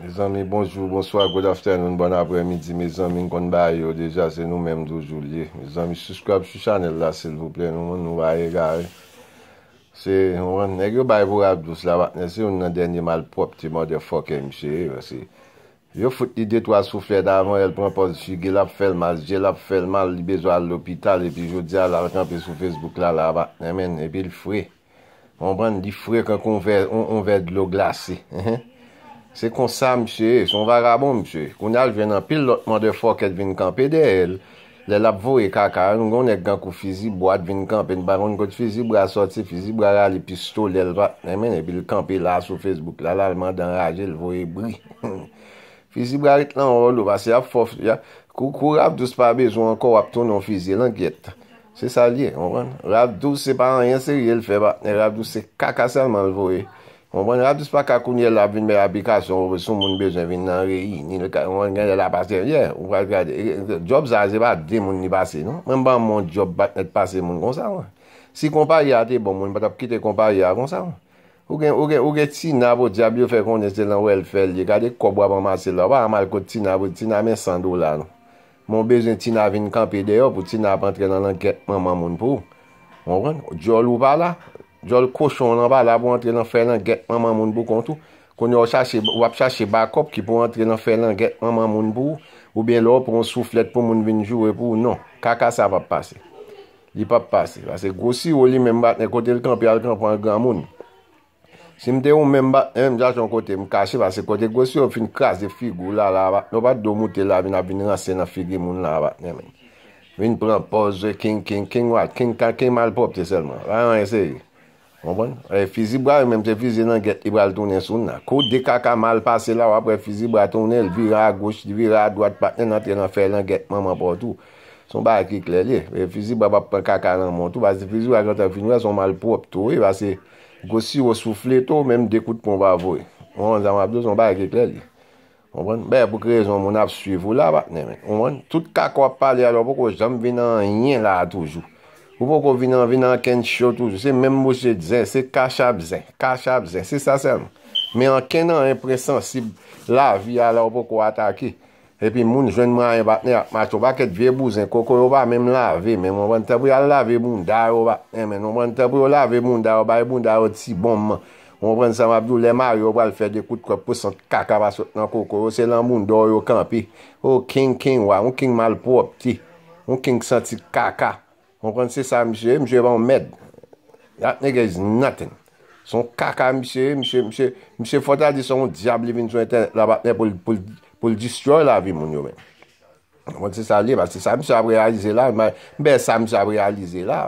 Me zan mi bonjou, bon swa, god aftenoun, bon apre midi Me zan mi kon ba yo deja, se nou menm dou joulie Me zan mi subscribe chou chanel la, sel vople, nou moun nou aye gari Se, ou an, nek yo bay vour abdous la vatne Se, ou nan denye malprop ti, mou de fok e mi chere Yo foute di detwa souflet davan, el pran posi Jil ap fel mal, jil ap fel mal, li bezo al lopital E pi yo di ala, rekanpe sou Facebook la la vatne men E pi li fwe, ou an, di fwe kwen kon ver, ou an ver di lo glase Se kon sa msye, son va rabon msye, kon al ven an pil lotman de fok et vin kampe de el, lèl ap vowe kaka, loun kon ek gankou fizi bo ad vin kampe, n baroun kon fizi bo a soti, fizi bo a ral epistol lèl vat, lèmen epi l kampi la sou Facebook, lal alman dan raje l vowe bri. Fizi bo a rit lan wò lò, kou rab dous pa bejou an ko wap ton an fizi, lank yet, se sa liye, rab dous se pa an yon serye l feba, rab dous se kaka salman l vowe, Mwen ap dispa kakounye la vin mwen aplikasyon, sou moun bejwen vin nan reyi, ni lè kakounye la pasen. Ye, job zazè pa, de moun ni pasen. Mwen ban moun job bat net pasen moun konsan. Si kompari a te, bon moun patap kite kompari a konsan. Ou gen ti navo, diya biyo fè konnen se lan wèl fèl, ye kade kobwa poman se la. Wa amal kote ti navo, ti namin san do la. Moun bejwen ti navin kampi de yo, pou ti navantre nan lanketman moun pou. Mwen jol ou pa la. Mwen jol ou pa la. Jol koshon nan ba la pou antre lan fè lan getman man moun pou kontou Kon yo wap chache bakop ki pou antre lan fè lan getman man moun pou Ou bien lò pou yon souflet pou moun vin jowe pou, non Kakasa wap pase Li wap pase Wase gosi wò li men batne kote l kampi alpè nan pwan l gran moun Simte yon men batne, mèm jase yon kote m kashi wase Kote gosi yon fin kras de figou la la batne No bat do moutè la vin a vin rase nan figou moun la la batne Vin pran pozwe, kin kin kin wat Kin mal popte selman, rayan yon se yon Fizi bral, mèm se fizi nan get, i bral tounen soun na Kou de kaka mal pase la wap re fizi bral tounen Vira a goch, vira a dwat patnen, atè nan fè lan getman man potou Son baki kle li Fizi bral wap kaka nan montou Fizi wak jote finwa son mal pop tou Gosi wosoufle tou, mèm dekout pou wavoy Zan wap do, son baki kle li Mèm pou kre zon moun ap suivou la Tout kaka wap pale alo pou kou jom vina yin la toujou Ou pou kon vinan, vinan ken chio toujou. Mèm mouche dize, se kachab zen. Kachab zen, se sa sen. Mè an ken nan repre sensib lavi ala ou pou kon ataki. Epi moun jwen mwen an yon batne. Matou baket vie bouzen. Kokoro ba mèm lavi. Mèm moun ban tabou yon lavi moun darou ba. Mèm mèm moun ban tabou yon lavi e moun darou ba. Yon moun darou ti bomman. Moun ban san mabdou lèmaryo bal fè de kout krop pou santi kaka ba sot nan kokoro. Se lan moun dor yo kanpi. Ou king king wwa. Un king mal pou opti. Un king On kon se sa mi se, mi se evan med. Yatne gen is naten. Son kaka mi se, mi se fota di son diable vi njwen ten la batne pou l distroy la vi moun yo men. On kon se sa li, sa mi se ap realize la, mbe sa mi se ap realize la.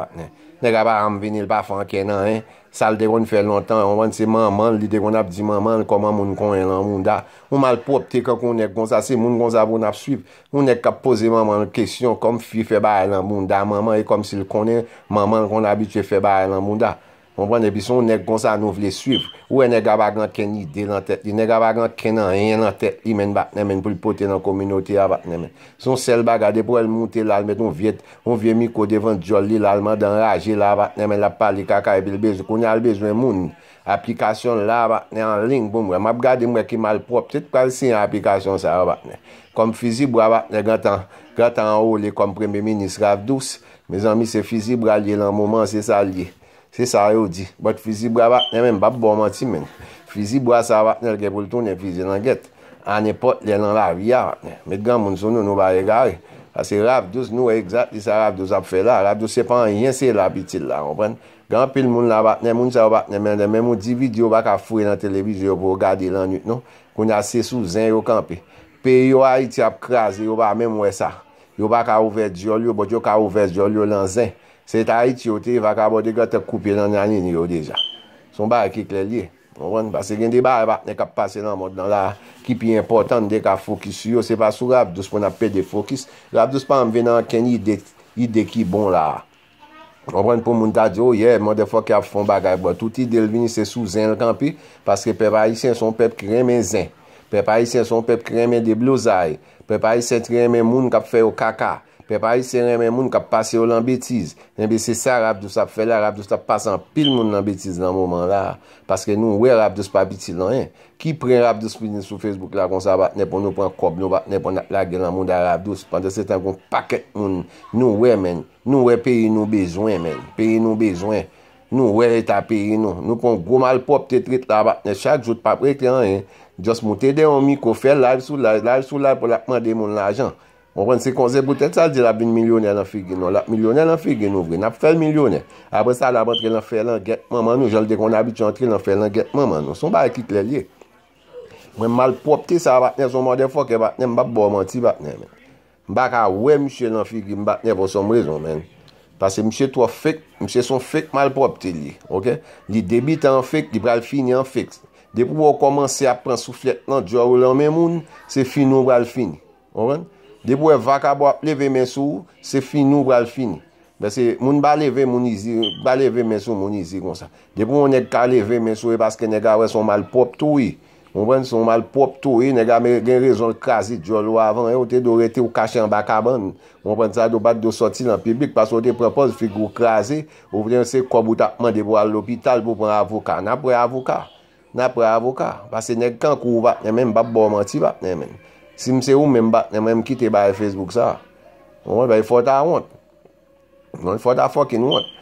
Nè gwa pa am vini l pa fanken nan, hein. Sal de kon fè lontan, on wan se man man li de kon ap di man man koman moun kon elan moun da. Oman l pop te kon kon ek kon sa, se moun kon sa bon ap swif, moun ek ap pose man man l kèsyon kom fi fè bay elan moun da. Man man e kom si l konen, man man kon abit fè bay elan moun da. Ponpwane bi son neg konsan nou vle suiv, ou e neg avagan ken ide lan tet, di neg avagan ken nan yen lan tet, i men baknen men pou l'pote nan kominoti avaknen men. Son sel bagade pou el mounte lalmet, on vye mi kodevan djol li lalman dan raje la avaknen men, la pali kaka e bil bezwen, koun al bezwen moun, aplikasyon la avaknen an ling pou mwen, map gade mwen ki malprop, set pral si an aplikasyon sa avaknen. Kom fizib ou avaknen, gata an ou li kom premi minis Ravdous, me zan mi se fizib ou avaknen lan mouman se sa avaknen. Se sa yo di, bat fizi bo a vatnen men, bap bo man ti men Fizi bo a sa vatnen lge pou ltonen fizi nan get A ne pot lè nan la viya vatnen Met gang moun son nou nou ba re gare A se rabdous nou e exact li sa rabdous ap fè la Rabdous se pan yin se la bitil la, rompren Gang pil moun la vatnen, moun sa vatnen men De men moun di video bak a fwe nan televizyon pou gade lan yut nou Koun a se sou zin yo kanpe Pe yo a iti ap krasi yo ba men mwesa Yo ba ka ouve diol yo, bo diyo ka ouve diol yo lan zin. Se ta iti yo te, va ka bo diyo te koupi lan nanin yo deja. Son ba ki kle liye. Onwen, ba se gen di ba, ne ka pase lan mod nan la ki pi importan de ka fokis yo. Se ba sou Rabdous pou nan pe de fokis. Rabdous pou an ven nan ken ide ki bon la. Onwen pou moun ta diyo, oh ye, moun defo ki ap fon bagay. Bo touti del vini se sou zin l kan pi. Paske pe va yi sen son pep kremen zin. Pe pa yi sen son pep kremen de blozay, pe pa yi sen kremen moun kap fe yo kaka, pe pa yi sen kremen moun kap pase yo lan betiz. Nenbe se sa Rabdous ap fe la Rabdous tap pasan pil moun lan betiz nan mouman la. Paske nou we Rabdous pa betiz lan yen. Ki pren Rabdous pili sou Facebook la kon sa bat, ne pon nou pran kob, nou bat, ne pon la gelan moun da Rabdous. Pande se ten kon paket moun nou we men, nou we peyi nou bejwen men, peyi nou bejwen. Nou wè yè tapè yè nou. Nou kon gò mal pop tè trit la batnè. Chak jout pa prek tè an yè. Eh. Djos moutè de yon mi ko fè live sou live. Live sou live pou lakman de moun l'ajan. Moun pren se kon zè boutè tè sal di la bin milyonè lan figè nou. Lak milyonè lan figè nou vre. Nap fè milyonè. Abre sal la ban tre lan fè lan gètman man nou. Jal de kon abit chan tre lan fè lan gètman man nou. Son ba yè kit lè liè. Mwen mal pop tè sa batnè. Son moun de fòk e batnè. Mba bò manti batnè men. Mba ka wè Pase mse son fèk malprop te li. Li debi tan fèk, li pral fini an fèk. Depou ou komanse a pran souflet nan diyo ou lan men moun, se fini ou pral fini. Depou ou e vaka bo ap leve mensou, se fini ou pral fini. Moun ba leve mensou moun izi kon sa. Depou ou nek ka leve mensou e baske nega wè son malprop tou yi. Moun pren son mal pop tou e, nega men gen rezon krasi djolo avan e, ou te do rete ou kache an baka ban. Moun pren sa do bat do soti nan pibik, pas ou te propose figou krasi, ou pren se kobout apman de bo al lopital pou pon avoka. Na pre avoka, na pre avoka. Pase nega kan kou bat, ne men bap bo manti bat, ne men. Si mse ou men bat, ne men mkite ba e Facebook sa. Moun pre yon fot a wot. Moun fot a fokin wot.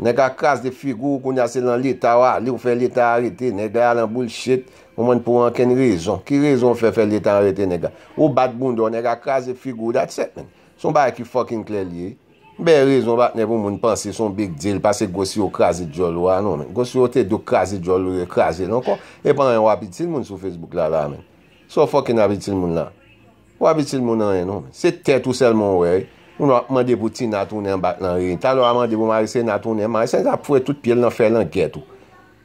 Nega kras de figou koun yase lan lita wa, li ou fe lita a rete. Nega yalan boulshet, moun pou anken rezon. Ki rezon ou fe fe lita a rete, nega? Ou bat bundo, nega kras de figou, dat sep, men. Son ba e ki fokin kle liye. Ben rezon bat ne pou moun pansi son big deal, pase gosi ou krasi djolwa, non men. Gosi ou te do krasi djolwa, krasi. Non kon, e pan yon wapitil moun sou Facebook la la, men. So fokin avitil moun la. Wapitil moun nan yon, non men. Se tet ou sel moun wey, Mande pou ti natounen bat lan ren. Talwa mande pou Marise natounen. Marise an tap fwe tout pil nan fwe lan kè tou.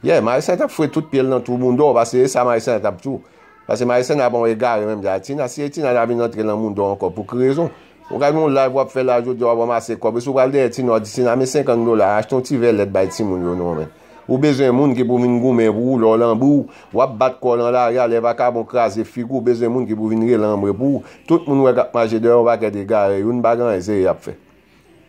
Ye, Marise an tap fwe tout pil nan tout moun do. Basi e sa Marise an tap tou. Basi Marise an ap an we gare menm da ti. Nasi e ti nan avin nantre lan moun do an kop. Pou krezon. Ou kaj moun laj wap fwe laj ou di wap waman se kop. Ou kaj moun laj wap fwe laj ou di waman se kop. Ou bezen moun ki pou vin goumen pou ou lor lan pou ou. Wap bat kolan la riyal eva ka bon krasi figou. Bezen moun ki pou vin re lan bre pou ou. Tout moun wak ap majede ou wak edi gare. Yon bagan e ze yap fe.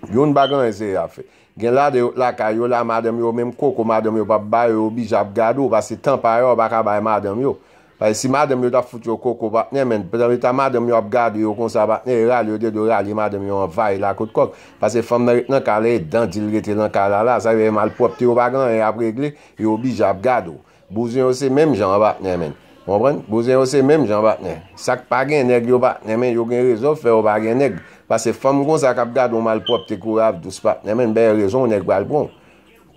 Yon bagan e ze yap fe. Gen la de laka yo la madem yo. Mem koko madem yo. Wap baye yo bijap gado. Wap se tan pa yo baka baye madem yo. Pase si madem yo da foute yo koko vatnen men, pe dami ta madem yo apgade yo kon sa vatnen, ral yo dedo ral, yo madem yo anvay la kote kote, pase fam nan kalay, dantil rete nan kalala, sa yon malprop te yo vatnen, yon apregle, yon bij apgade yo. Bouzyen yo se menm jan vatnen men, mounbren? Bouzyen yo se menm jan vatnen. Sak pa gen neg yo vatnen men, yo gen rezop fe yo bagen neg, pase fam kon sak apgade yo malprop te kou avdous vatnen men, ben rezon yo neg walpon.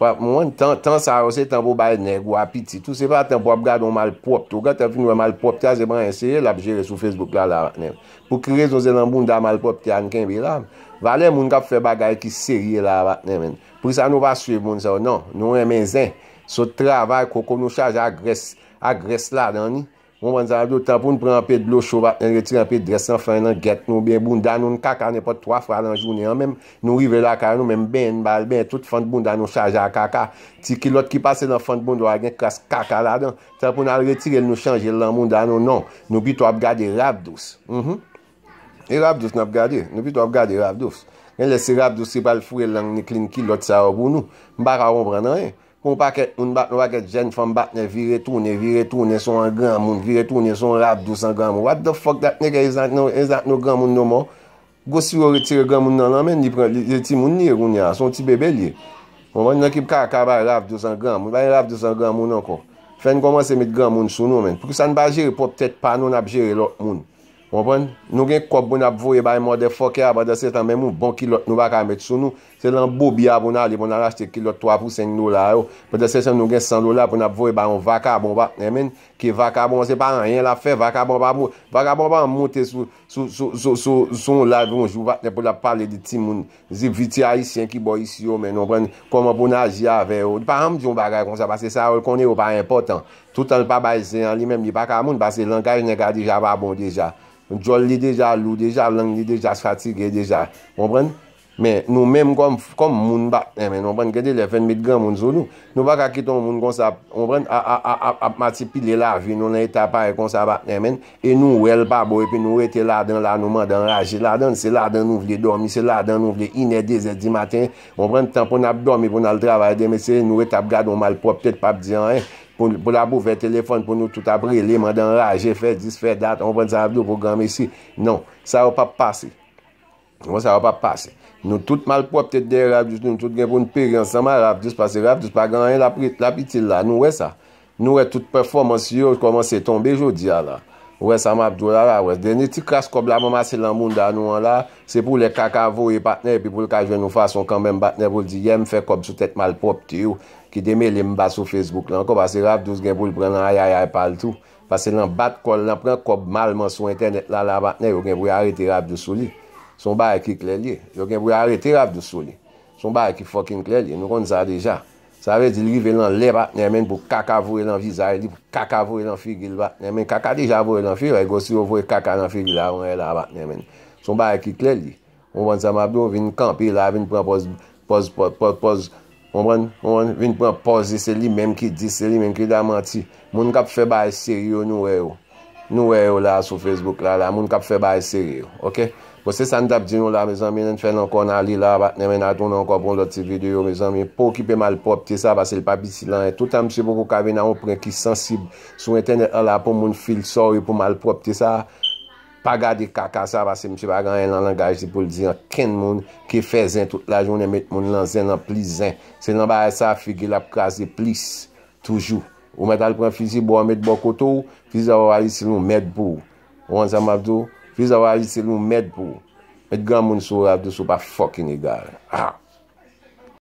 Mwen, tan sa rose, tan pou bade neg ou apiti, tou se fa tan pou ap gade ou malprop, tou gade te fin nou malprop te a zebran en seye, la bi jere sou Facebook la la vatnen. Pou kire zon zelan moun da malprop te an kenbe la, valen moun kap fe bagay ki seye la vatnen men. Pou sa nou va suye moun sa ou, non, nou emen zen, sou travay koko nou chaje a gres la dan ni. Ou man zal do, tan pou nou pre an pe blou chou bat, nou retire an pe dresan fany nan get nou, ben bunda nou, nou kaka ne pot 3 fwa lan jounen an men, nou rive la kar nou men, ben bal, ben tout, fany bunda nou chaje a kaka, ti ki lot ki pase lan fany bunda wagen, kras kaka la dan, tan pou nou al retire, nou chanje lan bunda nou, non, nou bi to ap gade rap dos, mhm, e rap dos nou ap gade, nou bi to ap gade rap dos, gen lese rap dos se pal fure lang ni klin ki lot sa wabou nou, mba ka ou bran nan e, Ou pa ket nou bat nou waket jen fam bat ne vire tou, ne vire tou, ne son an gran moun, vire tou, ne son lav 200 gran moun. What the f**k dat negè yon zant nou gran moun nou man? Gò si yon retire gran moun nan nan men, yon ti moun ni roun ya, yon ti bebe li. Ou an yon ki bka kabay lav 200 gran moun, bay lav 200 gran moun an kon. Fen koman se mit gran moun sou nou men. Pou ki san ba jiri pou ptet pa nou nap jiri lot moun. Bonpon? Nou gen kòp bon ap vowe bayi mwode fok ya, ba de se tan mè moun bon kilot nou baka met sou nou. Se lan bobya bon a li, bon a raste kilot 3 pou 5 nola yo. Ba de se san nou gen 100 nola bon ap vowe bayi moun vaka bon ba. Emen? Ki vaka bon se pa an yen la fe, vaka bon ba moun. Vaka bon ba moun te sou, sou, sou, sou, sou, sou, sou, son la voun joun vaka. Emen? Bon ap pale di timoun. Zi vitia yi sien ki bo yi sion men. Bonpon? Kòp bon a jia ven yo. Di pa hamjoun bagay kon sa, ba se sa yo kon yo pa impotan. Tout an l pa bay se an li menm li pa ka moun, pase lankaj ne ka dija pa bon dija. Jol li dija lou dija, lank li dija sfatig e dija. Mwen pren, nou menm kom moun bat, eh, mwen pren, kede le fen mitgan moun zonou, nou baka kiton moun konsa, mwen pren, ap matipile la vi, nou la e tapay konsa bat, eh, mwen pren, e nou wel pa bo, e nou rete la dan, la nou mandan raje, la dan, se la dan nou vle dormi, se la dan nou vle inede zed di maten, mwen pren, tanpon ap dormi pou nan l travay de, mwen pren, nou rete ap gado malpop, petet pa b pou la bou fè telefon, pou nou tout aprele, mandan raje, fè dis, fè dat, on fè dis aprele, ou pou game isi. Non, sa wè pa pase. Non, sa wè pa pase. Nou tout malpò ptèt de rafdus, nou tout gen pou nou pire ansama rafdus, pasi rafdus, pa ganyen lap itil la. Nou wè sa. Nou wè tout performans yo, koman se tombe jodi a la. Wè sa mè Abdoulalè wè, deni ti kras kòb la mòm a se lan moun dan nou an la, se pou lè kaka vò yè patnè, pi pou lè ka jwen nou fa son kan mèm batnè, pou lè di yèm fè kòb sou tèt mal pop ti yo, ki demè lè mba sou Facebook lan, kòb a se Rabdouz gen pou lè pren nan aya aya pal tou, pa se lan bat kol lan pren kòb malman sou internet la la batnè, yo gen pou yè arete Rabdouz sou li, son ba yè ki kle li, yo gen pou yè arete Rabdouz sou li, son ba yè ki fokin kle li, nou kon za deja. Sa ve di li vi lan le batnen men, pou kaka vwe lan vizay li, pou kaka vwe lan figil batnen men, kaka di javwe lan figil, e go si yo vwe kaka lan figil la ou e la batnen men. So mba e ki kle li, mwen sa mabdo vin kampi la, vin pran poz, poz, poz, poz, mwen, mwen vin pran poz di se li, men ki di se li, men ki da manti, moun kap fe baye seri yo nou e yo, oh. nou e yo oh, la sou Facebook la la, moun kap fe baye seri yo, ok? Bo se san dap di nou la, mi san mi nan fè lanko nan li la batne, mi nan ton lanko pon loti videyo, mi san mi, pou ki pe malpopti sa, va se l pa biti lan, tout an msi pou kave nan ou pren ki sensib, sou enten an la pou moun fil sori pou malpopti sa, pa gade kaka sa, va se msi bagan yon langaj di pou l diyan, ken moun ki fè zin tout la joun, e met moun lan zin an pli zin. Se nan ba e sa figi la pou kaze plis, toujou. Ou men tal pren fizi, bou an met bokotou, ou men tal pren fizi, bou an met bokotou, ou men tal pren fizi, bou an met bokotou, Fiza wajit se loun med pou. Et gran moun sou ap de sou pa fokin e gal. Ah.